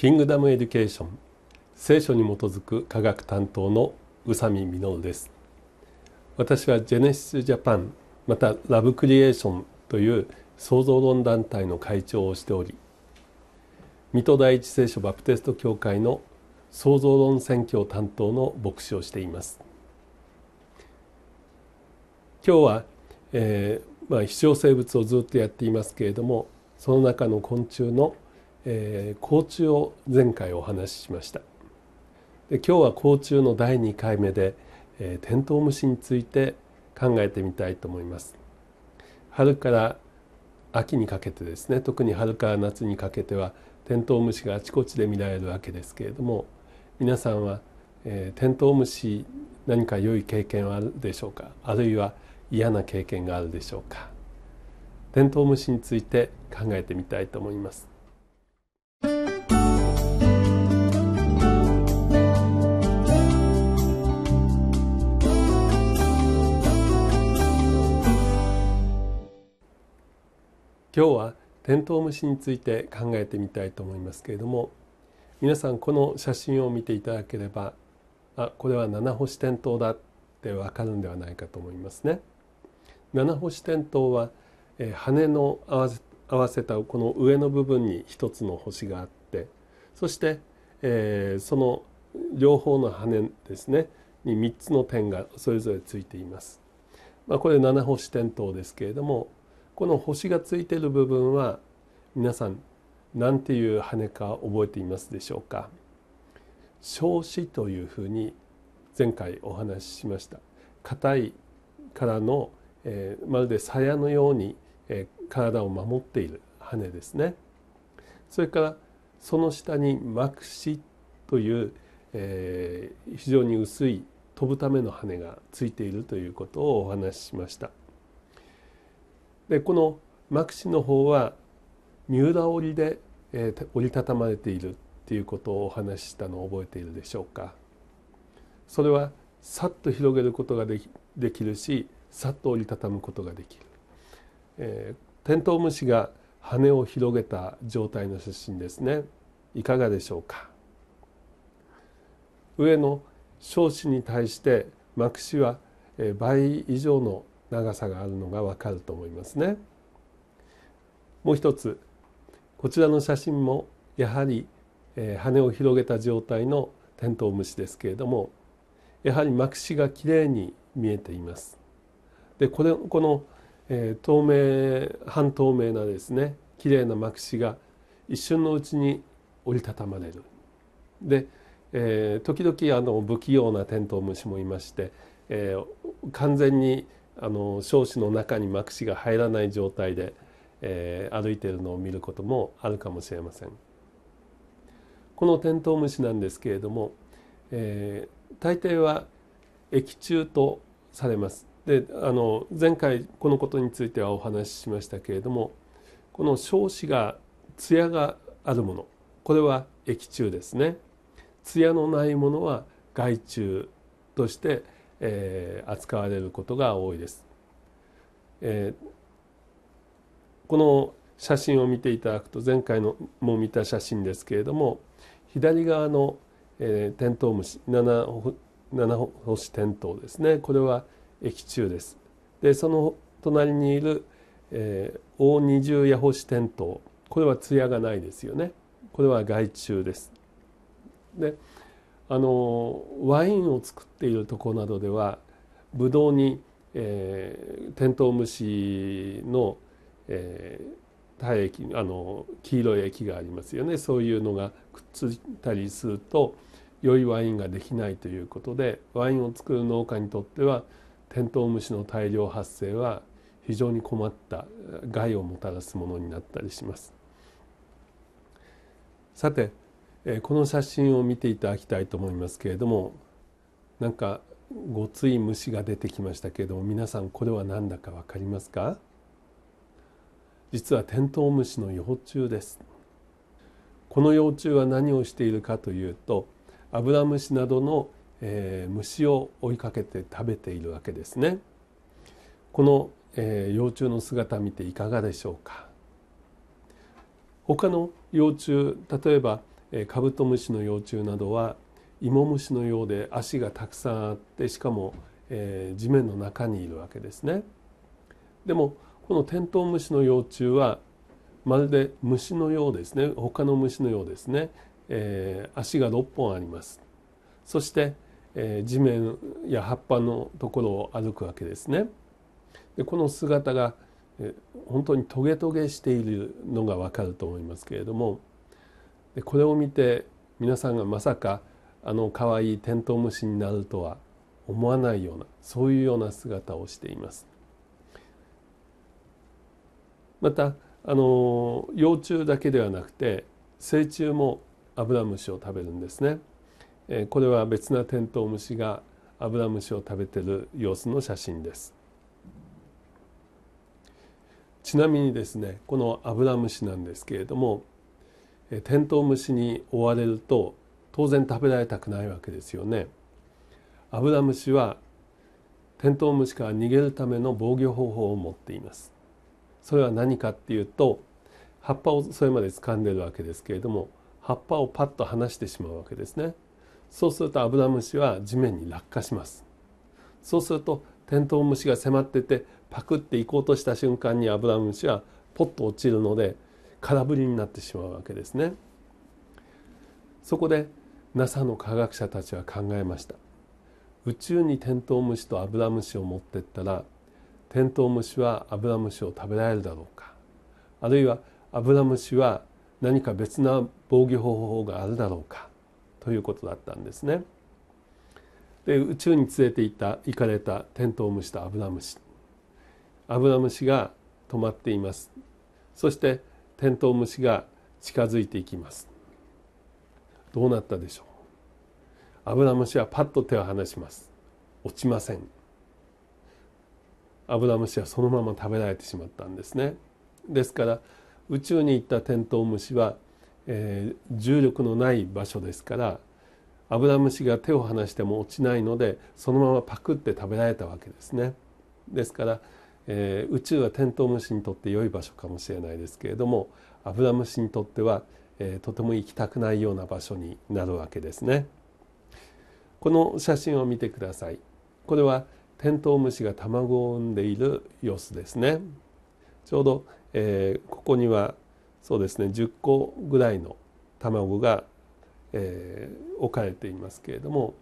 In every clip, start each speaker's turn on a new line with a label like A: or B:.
A: キングダムエデュケーション聖書に基づく科学担当の宇佐美実です私はジェネシスジャパンまたラブクリエーションという創造論団体の会長をしており水戸第一聖書バプテスト教会の創造論宣教担当の牧師をしています今日は、えーまあ、必生物をずっとやっていますけれどもその中の昆虫の「えー、甲虫を前回お話ししましたで今日は甲虫の第2回目で、えー、テントウムシについて考えてみたいと思います春から秋にかけてですね特に春から夏にかけてはテントウムシがあちこちで見られるわけですけれども皆さんは、えー、テントウムシ何か良い経験はあるでしょうかあるいは嫌な経験があるでしょうかテントウムシについて考えてみたいと思います今日はテントウムシについて考えてみたいと思いますけれども皆さんこの写真を見ていただければあこれは七星テントウだってわかるんではないかと思いますね。七星テントウは、え羽の合わせ合わせたこの上の部分に一つの星があってそして、えー、その両方の羽ですねに3つの点がそれぞれついています。まあ、これ七星点灯ですけれどもこの星がついている部分は皆さん何ていう羽か覚えていますでしょうか小子というふうに前回お話ししました硬いからの、えー、まるで鞘のように、えー、体を守っている羽ですねそれからその下に膜子という、えー、非常に薄い飛ぶための羽がついているということをお話ししましたでこの幕氏の方は三浦織で、えー、折りたたまれているっていうことをお話ししたのを覚えているでしょうか。それはさっと広げることができできるしさっと折りたたむことができる、えー、テントウムシが羽を広げた状態の写真ですねいかがでしょうか上の彰子に対して幕氏は倍以上の長さがあるのがわかると思いますね。もう一つこちらの写真もやはり、えー、羽を広げた状態のテントウムシですけれどもやはり膜紙がきれいに見えています。でこれこの、えー、透明半透明なですねきれいな膜紙が一瞬のうちに折りたたまれる。で、えー、時々あの不器用なテントウムシもいまして、えー、完全にあの少子の中に膜紙が入らない状態で、えー、歩いているのを見ることもあるかもしれませんこのテントウムシなんですけれども、えー、大抵は液中とされますであの前回このことについてはお話ししましたけれどもこの少子が艶があるものこれは液中ですね艶のないものは害虫として、えー、扱われることが多いです。えー、この写真を見ていただくと前回のも見た写真ですけれども左側の、えー、テントウムシ七7星テントウですねこれは液中です。でその隣にいる、えー、大二重ヤホシテントウこれは艶がないですよねこれは害虫です。であのワインを作っているとこなどではブドウに、えー、テントウムシの、えー、体液あの黄色い液がありますよねそういうのがくっついたりすると良いワインができないということでワインを作る農家にとってはテントウムシの大量発生は非常に困った害をもたらすものになったりします。さてこの写真を見ていただきたいと思いますけれどもなんかごつい虫が出てきましたけれども皆さんこれは何だか分かりますか実はテントウムシの幼虫ですこの幼虫は何をしているかというとアブラムシなどの、えー、虫を追いかけて食べているわけですねこの、えー、幼虫の姿見ていかがでしょうか他の幼虫例えばカブトムシの幼虫などはイモムシのようで足がたくさんあってしかも、え地面の中にいるわけですね。でもこのテントウムシの幼虫はまるで虫のようですね他の虫のようですね、え足が6本あります。そして、え地面や葉っぱのところを歩くわけですね。でこの姿が、え本当にトゲトゲしているのがわかると思いますけれども。でこれを見て皆さんがまさかあの可愛いテントウムシになるとは思わないようなそういうような姿をしています。またあの幼虫だけではなくて成虫もアブラムシを食べるんですね。えこれは別なテントウムシがアブラムシを食べてる様子の写真です。ちなみにですねこのアブラムシなんですけれどもテントウムシに追われると当然食べられたくないわけですよね。アブラムシはテントウムシから逃げるための防御方法を持っています。それは何かっていうと葉っぱをそれまで掴んでるわけですけれども葉っぱをパッと離してしまうわけですね。そうするとアブラムシは地面に落下します。そうするとテントウムシが迫っててパクって行こうとした瞬間にアブラムシはポッと落ちるので空振りになってしまうわけですね。そこで NASA の科学者たちは考えました。宇宙にテントウムシとアブラムシを持ってったらテントウムシはアブラムシを食べられるだろうかあるいはアブラムシは何か別な防御方法があるだろうかということだったんですね。で宇宙に連れて行った行かれたテントウムシとアブラムシアブラムシが止まっていますそしてテントウムシが近づいていきますどうなったでしょうアブラムシはパッと手を離します落ちませんアブラムシはそのまま食べられてしまったんですねですから宇宙に行ったテントウムシは、えー、重力のない場所ですからアブラムシが手を離しても落ちないのでそのままパクって食べられたわけですねですからえー、宇宙はテントウムシにとって良い場所かもしれないですけれどもアブラムシにとっては、えー、とても行きたくないような場所になるわけですね。この写真を見てください。これはテントウムシが卵を産んでいる様子ですね。ちょうど、えー、ここにはそうですね10個ぐらいの卵が、えー、置かれていますけれども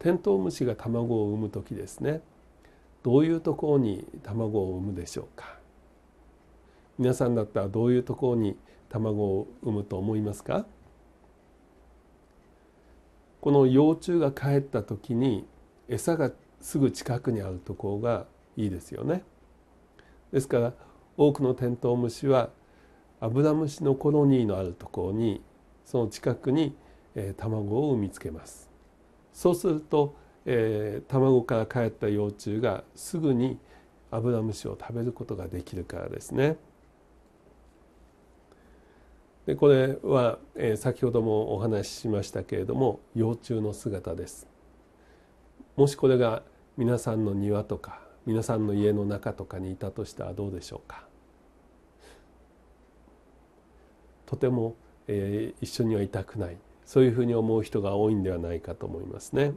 A: テントウムシが卵を産む時ですねどういうところに卵を産むでしょうか皆さんだったらどういうところに卵を産むと思いますかこの幼虫が帰った時に餌がすぐ近くにあるところがいいですよね。ですから多くのテントウムシはアブラムシのコロニーのあるところにその近くに卵を産みつけます。そうするとえー、卵から帰った幼虫がすぐにアブラムシを食べることができるからですね。でこれは、えー、先ほどもお話ししましたけれども幼虫の姿です。もしこれが皆さんの庭とか皆さんの家の中とかにいたとしたらどうでしょうかとても、えー、一緒にはいたくないそういうふうに思う人が多いんではないかと思いますね。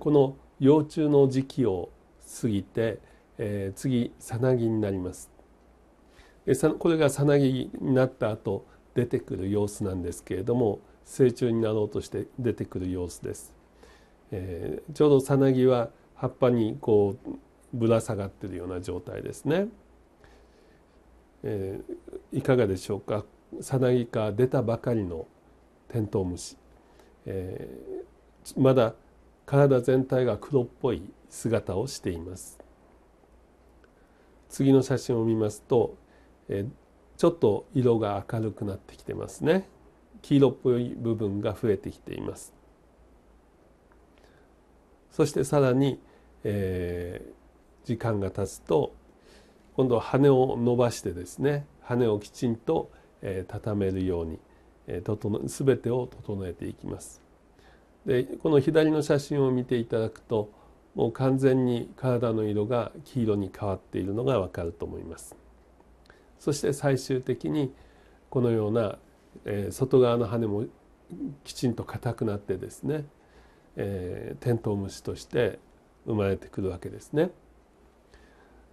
A: この幼虫の時期を過ぎて、えー、次さなぎになりますこれがさなぎになった後出てくる様子なんですけれども成虫になろうとして出てくる様子です、えー、ちょうどさなぎは葉っぱにこうぶら下がってるような状態ですね、えー、いかがでしょうかさなぎか出たばかりのテントウムシ、えー、まだ体全体が黒っぽい姿をしています次の写真を見ますとえちょっと色が明るくなってきてますね黄色っぽい部分が増えてきていますそしてさらに、えー、時間が経つと今度は羽を伸ばしてですね羽をきちんと、えー、畳めるように、えー、整全てを整えていきますでこの左の写真を見ていただくともう完全に体の色が黄色に変わっているのがわかると思いますそして最終的にこのような、えー、外側の羽もきちんと硬くなってですね、えー、テントウムシとして生まれてくるわけですね。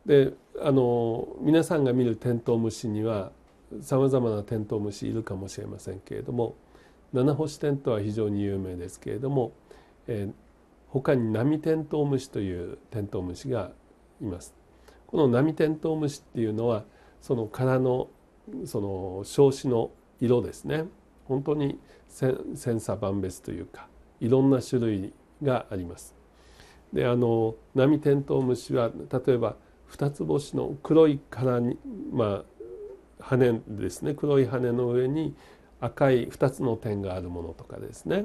A: であの皆さんが見るテントウムシにはさまざまなテントウムシいるかもしれませんけれども七星テントは非常に有名ですけれども、えー、他にナミテントウムシというテントウムシがいます。このナミテントウムシっていうのはその殻のその小子の色ですね本当に千差万別というかいろんな種類があります。であのナミテントウムシは例えば二つ星の黒い殻にまあ羽ですね黒い羽の上に赤い2つの点があるものとかですね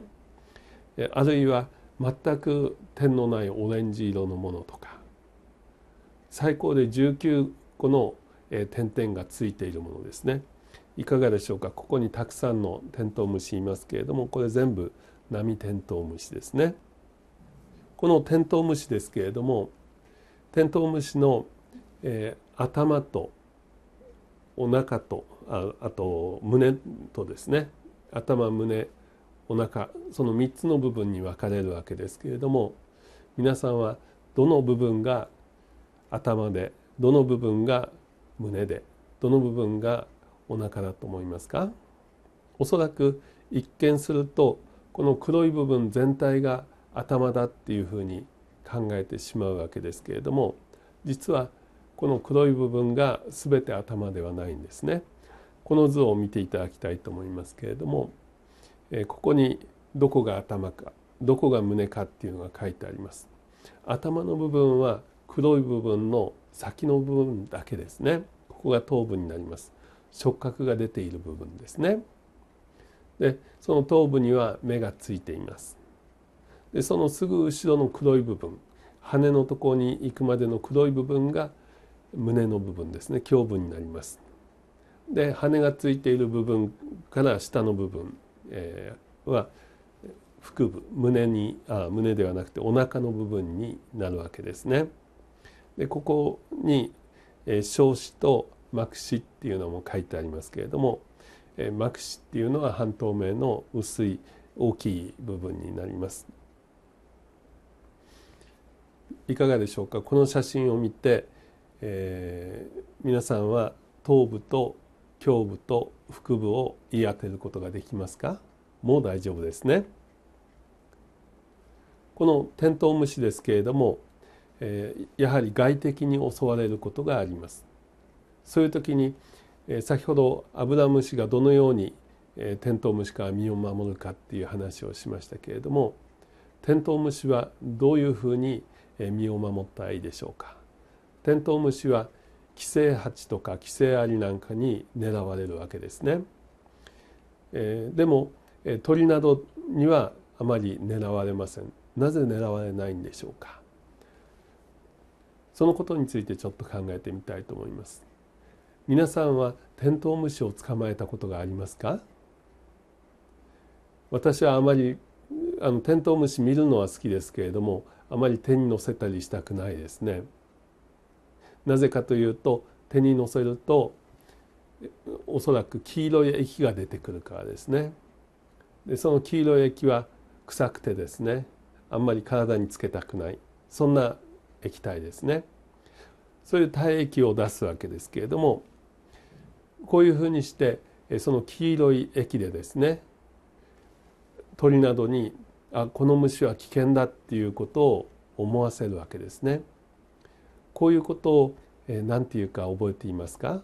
A: あるいは全く点のないオレンジ色のものとか最高で19個の点々がついているものですねいかがでしょうかここにたくさんのテントウムシいますけれどもこれ全部ナミテントウムシですねこのテントウムシですけれどもテントウムシの、えー、頭とお腹とああと胸とですね頭胸お腹その3つの部分に分かれるわけですけれども皆さんはどの部分が頭でどの部分が胸でどの部分がお腹だと思いますかおそらく一見するとこの黒い部分全体が頭だっていうふうに考えてしまうわけですけれども実はこの黒い部分が全て頭ではないんですね。この図を見ていただきたいと思いますけれども、えここにどこが頭かどこが胸かっていうのが書いてあります。頭の部分は黒い部分の先の部分だけですねここが頭部になります触覚が出ている部分ですねでその頭部には目がついていますでそのすぐ後ろの黒い部分羽のところに行くまでの黒い部分が胸の部分ですね胸部になりますで羽がついている部分から下の部分、えー、は腹部胸にあ胸ではなくてお腹の部分になるわけですね。でここに、えー、小子と膜子っていうのも書いてありますけれども、えー、膜子っていうのは半透明の薄い大きい部分になります。いかがでしょうかこの写真を見て、えー、皆さんは頭部と胸部と腹部を言い当てることができますかもう大丈夫ですね。このテントウムシですけれども、えやはり外敵に襲われることがあります。そういう時に、え先ほどアブラムシがどのように、えテントウムシから身を守るかっていう話をしましたけれどもテントウムシはどういうふうに身を守ったらいいでしょうか。テントウムシは寄生蜂とか寄生アリなんかに狙われるわけですね。えー、でもえ鳥などにはあまり狙われません。なぜ狙われないんでしょうか。そのことについてちょっと考えてみたいと思います。皆さんはテントウムシを捕まえたことがありますか私はあまりあのテントウムシ見るのは好きですけれどもあまり手に乗せたりしたくないですね。なぜかというと手にのせるとおそらく黄色い液が出てくるからですねでその黄色い液は臭くてですねあんまり体につけたくないそんな液体ですねそういう体液を出すわけですけれどもこういうふうにしてその黄色い液でですね鳥などにあこの虫は危険だっていうことを思わせるわけですね。こういうことを何て言うか覚えていますか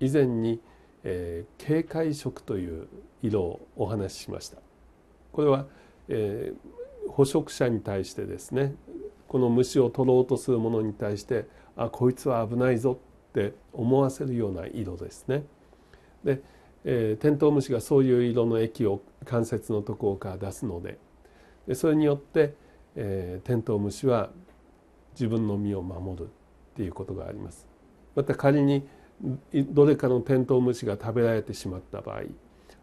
A: 以前に、えー、警戒色という色をお話ししましたこれは、えー、捕食者に対してですねこの虫を取ろうとするものに対してあこいつは危ないぞって思わせるような色ですね。で、えー、テントウムシがそういう色の液を関節のところから出すのででそれによって、えー、テントウムシは自分の身を守るっていうことがあります。また仮にどれかのテントウムシが食べられてしまった場合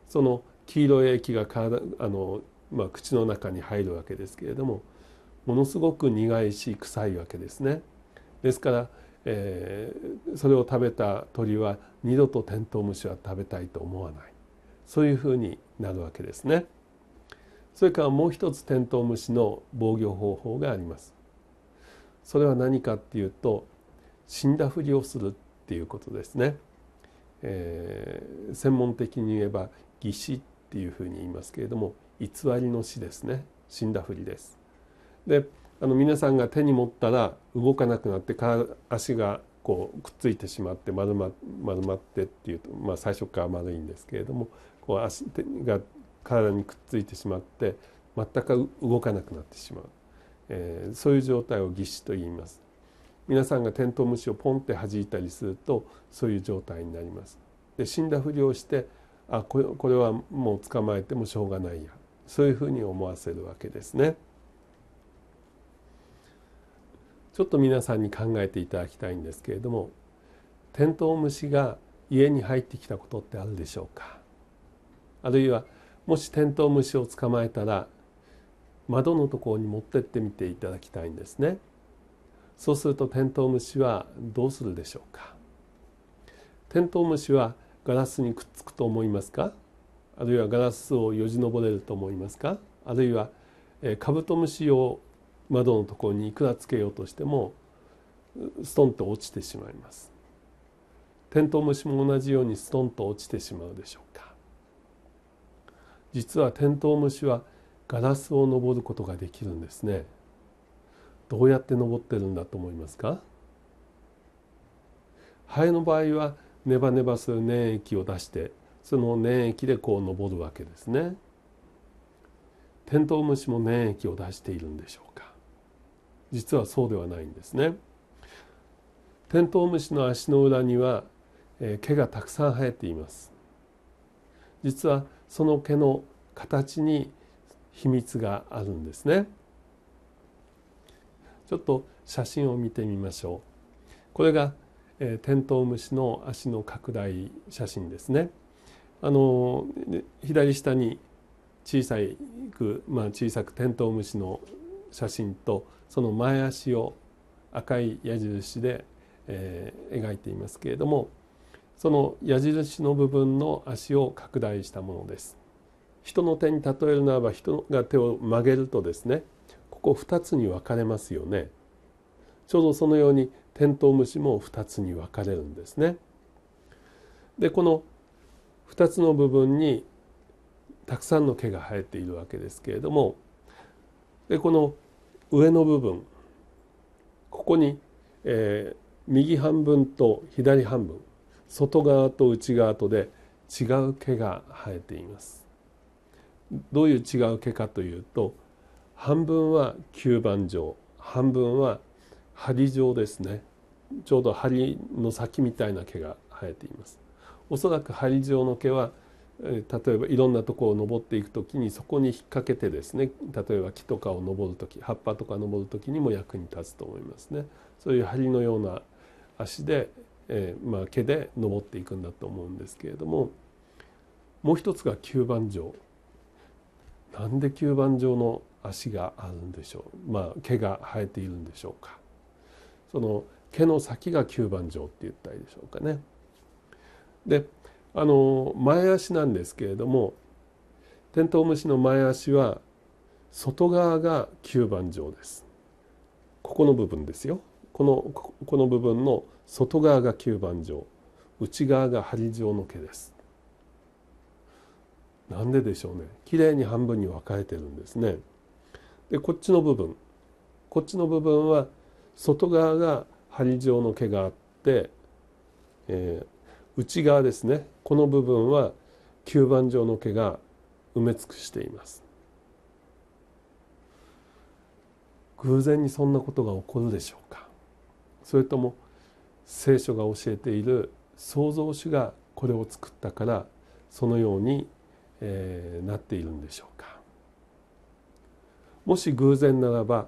A: その黄色い液が体あの、まあ、口の中に入るわけですけれどもものすごく苦いし臭いわけですね。ですから、えー、それを食べた鳥は二度とテントウムシは食べたいと思わないそういうふうになるわけですね。それからもう一つテントウムシの防御方法があります。それは何かっていうと死んだふりをするっていうことですね。えー、専門的に言えば義死っていうふうに言いますけれども偽りの死ですね死んだふりです。であの皆さんが手に持ったら動かなくなって足がこうくっついてしまって丸ま丸まってっていうと、まあ、最初から丸いんですけれどもこう足が体にくっついてしまって全く動かなくなってしまう。えー、そういう状態を義肢と言います皆さんがテントウムシをポンって弾いたりするとそういう状態になりますで死んだふりをしてあこれこれはもう捕まえてもしょうがないやそういうふうに思わせるわけですねちょっと皆さんに考えていただきたいんですけれどもテントウムシが家に入ってきたことってあるでしょうかあるいはもしテントウムシを捕まえたら窓のところに持ってってみていただきたいんですねそうするとテントウムシはどうするでしょうかテントウムシはガラスにくっつくと思いますかあるいはガラスをよじ登れると思いますかあるいはカブトムシを窓のところにいくらつけようとしてもストンと落ちてしまいますテントウムシも同じようにストンと落ちてしまうでしょうか実はテントウムシはガラスを登ることができるんですねどうやって登ってるんだと思いますかハエの場合はネバネバする粘液を出してその粘液でこう登るわけですねテントウムシも粘液を出しているんでしょうか実はそうではないんですねテントウムシの足の裏には、え毛がたくさん生えています実はその毛の形に秘密があるんですね。ちょっと写真を見てみましょう。これが、えー、テントウムシの足の拡大写真ですね。あの左下に小さいく、まあ、小さくテントウムシの写真とその前足を赤い矢印で、えー、描いていますけれどもその矢印の部分の足を拡大したものです。人の手に例えるならば人が手を曲げるとですねここ二つに分かれますよねちょうどそのようにテントウムシも二つに分かれるんですねでこの2つの部分にたくさんの毛が生えているわけですけれどもでこの上の部分ここに、えー、右半分と左半分外側と内側とで違う毛が生えていますどういう違う毛かというと半分は吸盤状半分は針状ですねちょうど針の先みたいな毛が生えています。おそらく針状の毛は例えばいろんなとこを登っていく時にそこに引っ掛けてですね例えば木とかを登る時葉っぱとか登る時にも役に立つと思いますねそういう針のような足で、えー、まあ、毛で登っていくんだと思うんですけれどももう一つが吸盤状なんで吸盤状の足があるんでしょう、まあ、毛が生えているんでしょうかその毛の先が吸盤状って言ったらいいでしょうかね。であの前足なんですけれどもテントウムシの前足は外側が吸盤状です。ここの部分ですよ。このこの部分の外側が吸盤状内側が針状の毛です。なんででしょうねきれいに半分に分かれてるんですね。でこっちの部分こっちの部分は外側が針状の毛があって、えー、内側ですねこの部分は吸盤状の毛が埋め尽くしています。偶然にそんなことが起こるでしょうかそれとも聖書が教えている創造主がこれを作ったからそのようにえなっているんでしょうかもし偶然ならば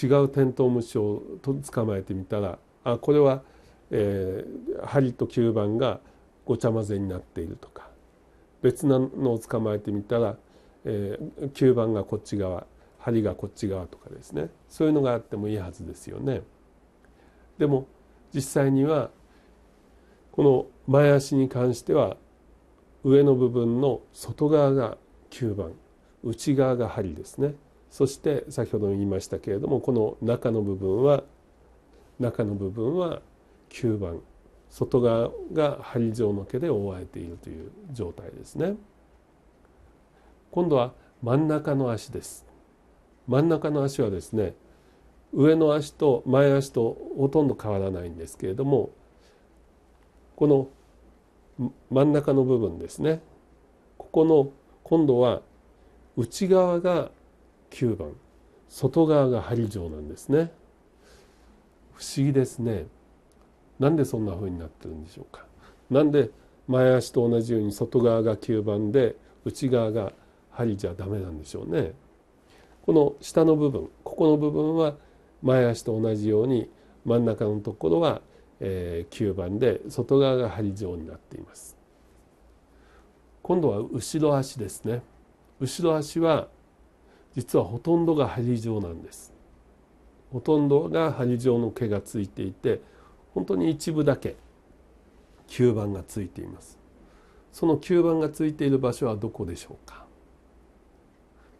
A: 違うテントウムシを捕まえてみたらあこれは、えー、針と吸盤がごちゃ混ぜになっているとか別なのを捕まえてみたら、えー、吸盤がこっち側針がこっち側とかですねそういうのがあってもいいはずですよね。でも実際にはこの前足に関しては上の部分の外側が吸盤内側が針ですねそして先ほども言いましたけれどもこの中の部分は中の部分は吸盤外側が針状の毛で覆われているという状態ですね。今度は真ん中の足です。真ん中の足はですね上の足と前足とほとんど変わらないんですけれどもこの真ん中の部分ですねここの今度は内側が9番外側が針状なんですね不思議ですねなんでそんな風になってるんでしょうかなんで前足と同じように外側が吸盤で内側が針じゃダメなんでしょうねこの下の部分ここの部分は前足と同じように真ん中のところはえー、9番で外側が針状になっています。今度は後ろ足ですね。後ろ足は実はほとんどが針状なんです。ほとんどが針状の毛がついていて本当に一部だけ吸盤がついています。その吸盤がついている場所はどこでしょうか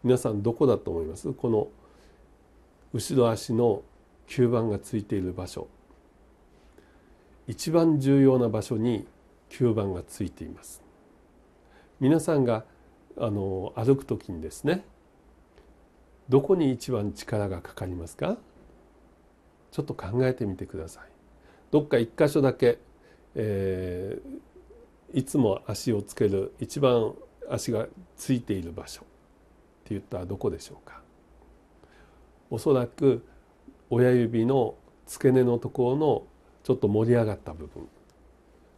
A: 皆さんどこだと思いますこの後ろ足の吸盤がついている場所一番重要な場所に吸盤がついています皆さんがあの歩く時にですねどこに一番力がかかりますかちょっと考えてみてくださいどっか一箇所だけ、えー、いつも足をつける一番足がついている場所って言ったらどこでしょうかおそらく親指の付け根のところのちょっと盛り上がった部分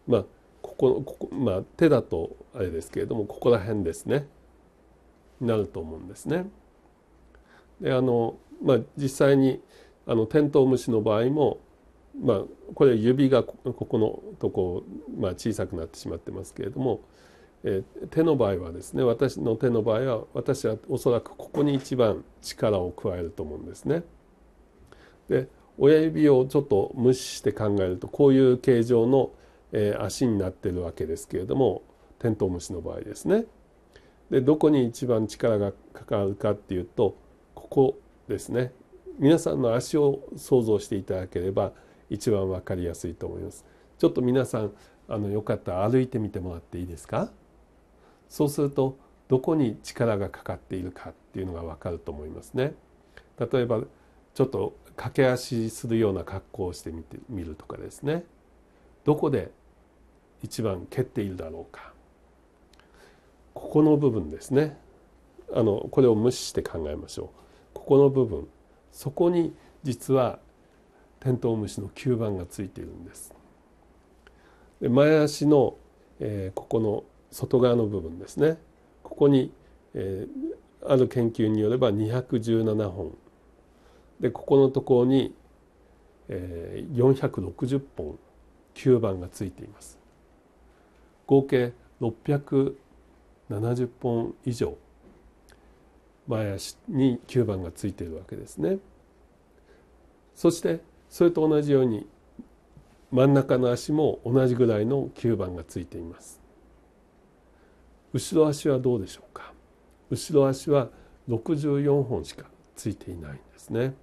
A: まあここここ、まあ、手だとあれですけれどもここら辺ですねなると思うんですね。であのまあ、実際にあのテントウムシの場合も、まあ、これ指がここのとこ、まあ、小さくなってしまってますけれども、えー、手の場合はですね私の手の場合は私はおそらくここに一番力を加えると思うんですね。で親指をちょっと無視して考えるとこういう形状の、え足になってるわけですけれどもテントウムシの場合ですね。でどこに一番力がかかるかっていうとここですね皆さんの足を想像していただければ一番分かりやすいと思います。ちょっと皆さんあのよかったら歩いてみてもらっていいですかそうするとどこに力がかかっているかっていうのが分かると思いますね。例えばちょっと駆け足するような格好をしてみてみるとかですねどこで一番蹴っているだろうかここの部分ですねあのこれを無視して考えましょうここの部分そこに実はテントウムシの吸盤がついているんですで前足の、えー、ここの外側の部分ですねここに、えー、ある研究によれば217本でここのところに、えー、460本吸盤がついています合計670本以上前足に吸盤がついているわけですねそしてそれと同じように真ん中の足も同じぐらいの吸盤がついています後ろ足はどうでしょうか後ろ足は64本しかついていないんですね。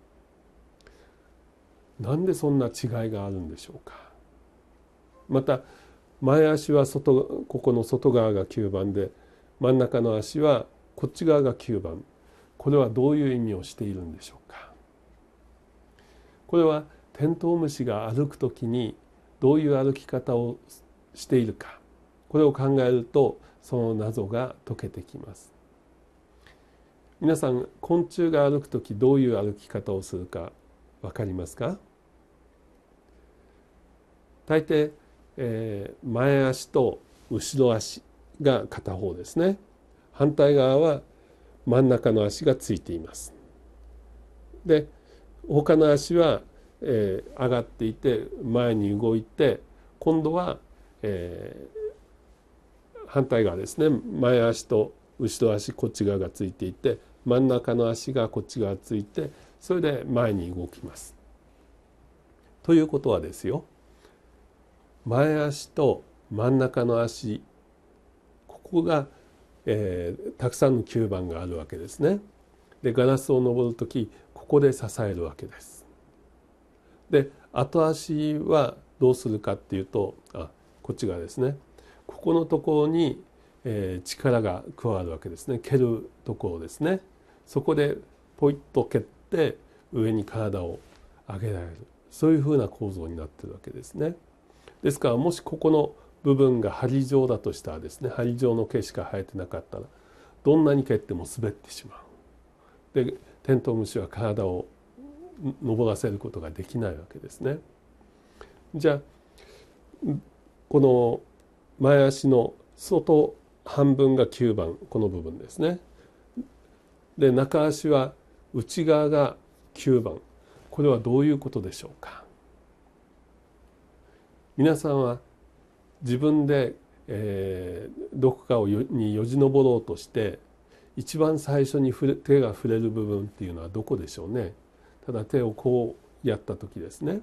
A: なんでそんな違いがあるんでしょうかまた前足は外ここの外側が吸盤で真ん中の足はこっち側が吸盤これはどういう意味をしているんでしょうかこれはテントウムシが歩くときにどういう歩き方をしているかこれを考えるとその謎が解けてきます皆さん昆虫が歩くときどういう歩き方をするか分かりますか大抵、えー、前足と後ろ足が片方ですね反対側は真ん中の足がついていますで他の足は、えー、上がっていて前に動いて今度は、えー、反対側ですね前足と後ろ足こっち側がついていて真ん中の足がこっち側ついてそれで前に動きます。ということはですよ前足と真ん中の足ここが、えー、たくさんの吸盤があるわけですね。でガラスを登る時ここで支えるわけです。で後足はどうするかっていうとあこっち側ですねここのところに、えー、力が加わるわけですね蹴るところですね。そこでポイッと蹴っって上に体を上げられるそういうふうな構造になってるわけですね。ですからもしここの部分が針状だとしたらですね針状の毛しか生えてなかったらどんなに蹴っても滑ってしまう。でテントウムシは体を登らせることができないわけですね。じゃあこの前足の外半分が9番この部分ですね。で中足は内側が9番これはどういうことでしょうか皆さんは自分で、えー、どこかをよによじ登ろうとして一番最初に触れ手が触れる部分っていうのはどこでしょうねただ手をこうやった時ですね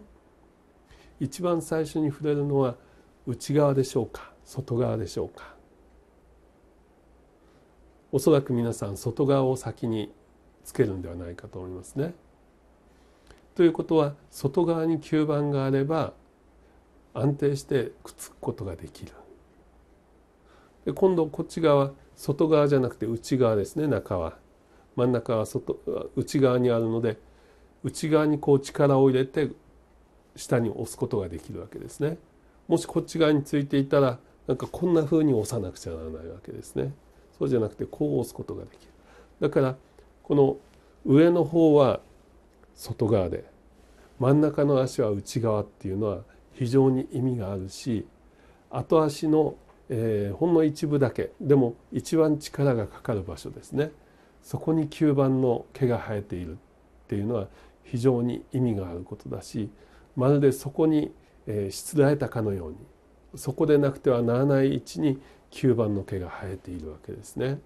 A: 一番最初に触れるのは内側でしょうか外側でしょうかおそらく皆さん外側を先につけるんではないかと思いますね。ということは外側に吸盤があれば安定してくっつくことができる。で今度こっち側外側じゃなくて内側ですね中は。真ん中は外内側にあるので内側にこう力を入れて下に押すことができるわけですね。もしこっち側についていたらなんかこんな風に押さなくちゃならないわけですね。そうじゃなくてこう押すことができる。だからこの上の方は外側で真ん中の足は内側っていうのは非常に意味があるし後足の、えー、ほんの一部だけでも一番力がかかる場所ですねそこに吸盤の毛が生えているっていうのは非常に意味があることだしまるでそこに、えー、しつらえたかのようにそこでなくてはならない位置に吸盤の毛が生えているわけですね。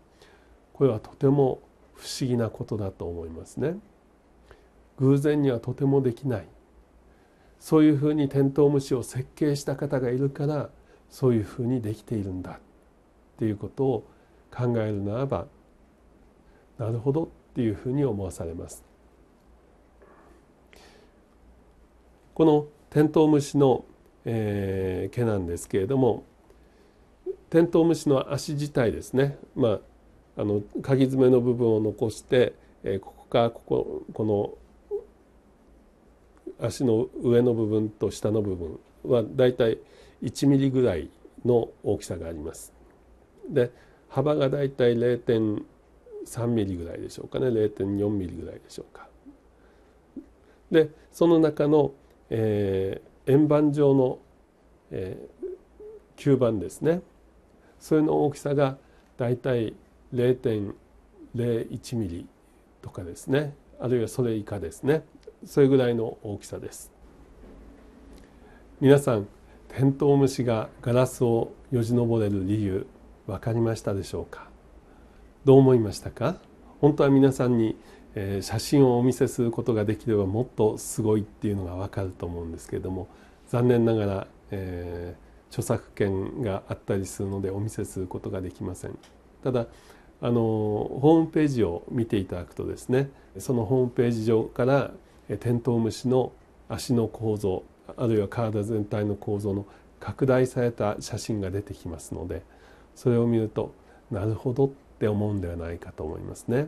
A: これはとても不思議なことだと思いますね。偶然にはとてもできないそういうふうにテントウムシを設計した方がいるからそういうふうにできているんだっていうことを考えるならばなるほどっていうふうに思わされます。このテントウムシの、えー、毛なんですけれどもテントウムシの足自体ですね、まあ、あの鍵詰めの部分を残して、えここかこここの足の上の部分と下の部分はだいたい1ミリぐらいの大きさがあります。で幅がだいたい0.3ミリぐらいでしょうかね0.4ミリぐらいでしょうか。でその中の、えー、円盤状の、えー、吸盤ですねそれの大きさがだいたい0.01ミリとかですねあるいはそれ以下ですねそれぐらいの大きさです皆さんテントウムシがガラスをよじ登れる理由分かりましたでしょうかどう思いましたか本当は皆さんに写真をお見せすることができればもっとすごいっていうのが分かると思うんですけれども残念ながら、えー、著作権があったりするのでお見せすることができませんただあのホームページを見ていただくとですねそのホームページ上からテントウムシの足の構造あるいは体全体の構造の拡大された写真が出てきますのでそれを見るとなるほどって思うんではないかと思いますね。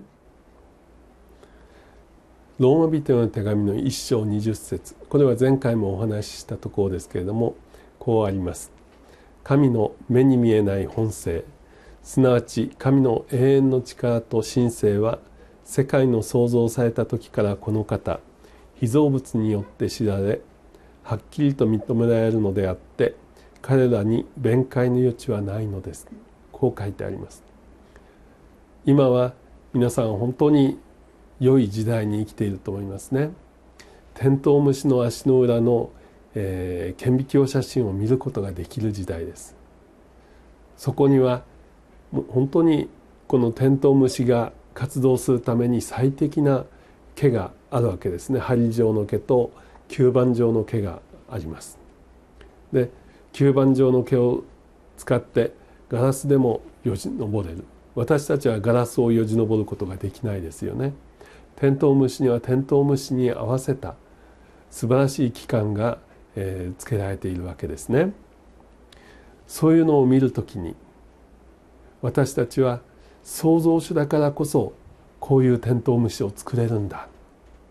A: ローマ人の手紙の1章20節これは前回もお話ししたところですけれどもこうあります。神の目に見えない本性すなわち神の永遠の力と神性は世界の創造された時からこの方被造物によって知られはっきりと認められるのであって彼らに弁解の余地はないのですこう書いてあります今は皆さん本当に良い時代に生きていると思いますねテントウムシの足の裏の、えー、顕微鏡写真を見ることができる時代ですそこには本当にこのテントウムシが活動するために最適な毛があるわけですね針状の毛と吸盤状の毛があります。で吸盤状の毛を使ってガラスでもよじ登れる私たちはガラスをよじ登ることができないですよね。テントウムシにはテントウムシに合わせた素晴らしい器官が、えー、つけられているわけですね。そういうのを見るときに私たちは創造主だからこそこういうテントウムシを作れるんだ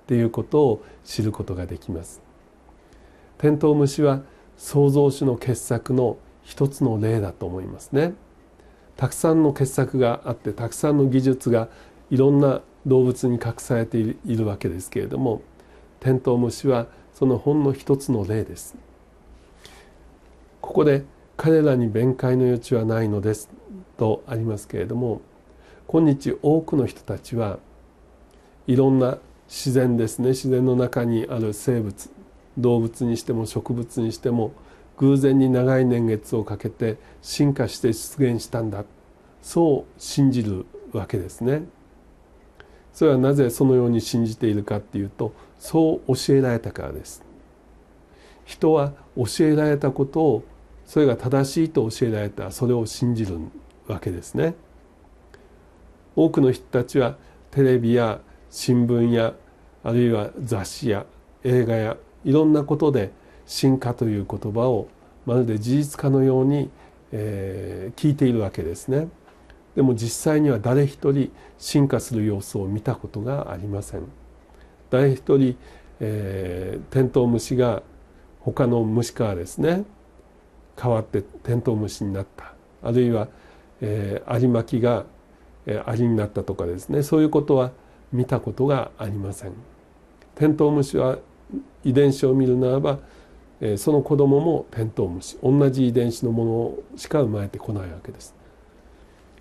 A: っていうことを知ることができます。テントウムシは創造主の傑作の一つの例だと思いますね。たくさんの傑作があってたくさんの技術がいろんな動物に隠されているわけですけれどもテントウムシはそのほんの一つの例です。ここで彼らに弁解の余地はないのです。とありますけれども今日多くの人たちはいろんな自然ですね自然の中にある生物動物にしても植物にしても偶然に長い年月をかけて進化して出現したんだそう信じるわけですね。それはなぜそのように信じているかっていうとそう教えられたからです。人は教えられたことをそれが正しいと教えられたそれを信じるんわけですね。多くの人たちはテレビや新聞やあるいは雑誌や映画やいろんなことで進化という言葉をまるで事実化のように、えー、聞いているわけですね。でも実際には誰一人進化する様子を見たことがありません。誰一人、えー、テントウムシが他の虫からですね変わってテントウムシになったあるいはえー、有巻きが、えー、アリになったとかですねそういうことは見たことがありません。テントウムシは遺伝子を見るならば、えー、その子供もテントウムシ同じ遺伝子のものしか生まれてこないわけです。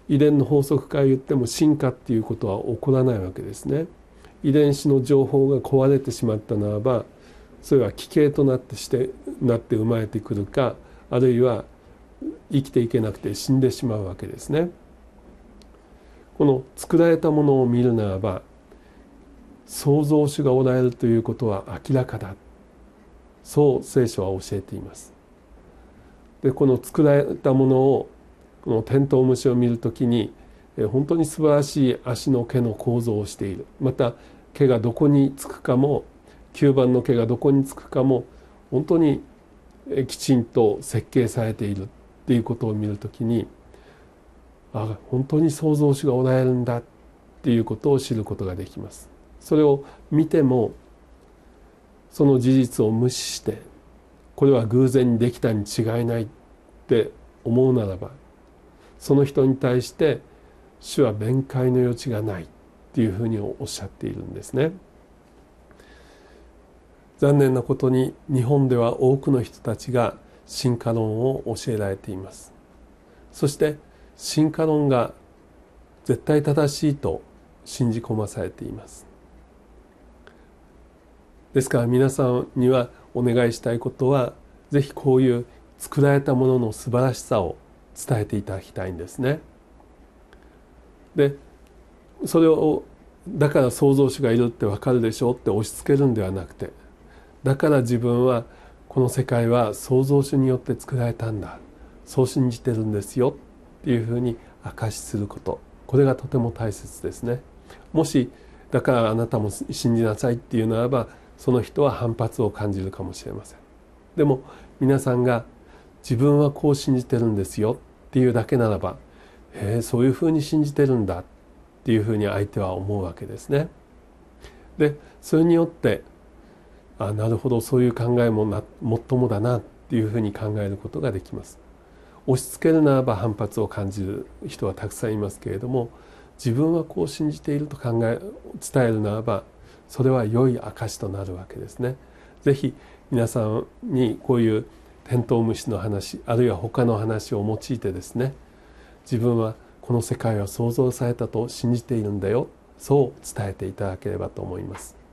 A: 遺伝の法則から言っても進化っていうことは起こらないわけですね。遺伝子の情報が壊れてしまったならばそれは奇形となってしてなって生まれてくるかあるいは生きていけなくて死んでしまうわけですね。この作られたものを見るならば創造主がおられるということは明らかだそう聖書は教えています。でこの作られたものをこのテントウムシを見るときに本当に素晴らしい足の毛の構造をしているまた毛がどこにつくかも吸盤の毛がどこにつくかも本当にきちんと設計されているっていうことを見るときにあ本当に創造主がおられるんだっていうことを知ることができます。それを見てもその事実を無視してこれは偶然にできたに違いないって思うならばその人に対して主は弁解の余地がないっていうふうにおっしゃっているんですね。残念なことに日本では多くの人たちが進化論を教えられていますそして進化論が絶対正しいと信じ込まされていますですから皆さんにはお願いしたいことはぜひこういう作られたものの素晴らしさを伝えていただきたいんですね。でそれをだから創造主がいるってわかるでしょうって押し付けるんではなくてだから自分はこの世界は創造主によって作られたんだそう信じてるんですよっていうふうに証しすることこれがとても大切ですねもしだからあなたも信じなさいっていうならばその人は反発を感じるかもしれませんでも皆さんが自分はこう信じてるんですよっていうだけならばへえそういうふうに信じてるんだっていうふうに相手は思うわけですねでそれによってあなるほどそういう考えもなももだなっていうふうに考えることができます。押し付けるならば反発を感じる人はたくさんいますけれども自分はこう信じていると考え伝えるならばそれは良い証となるわけですね。是非皆さんにこういうテントウムシの話あるいは他の話を用いてですね自分はこの世界は創造されたと信じているんだよそう伝えていただければと思います。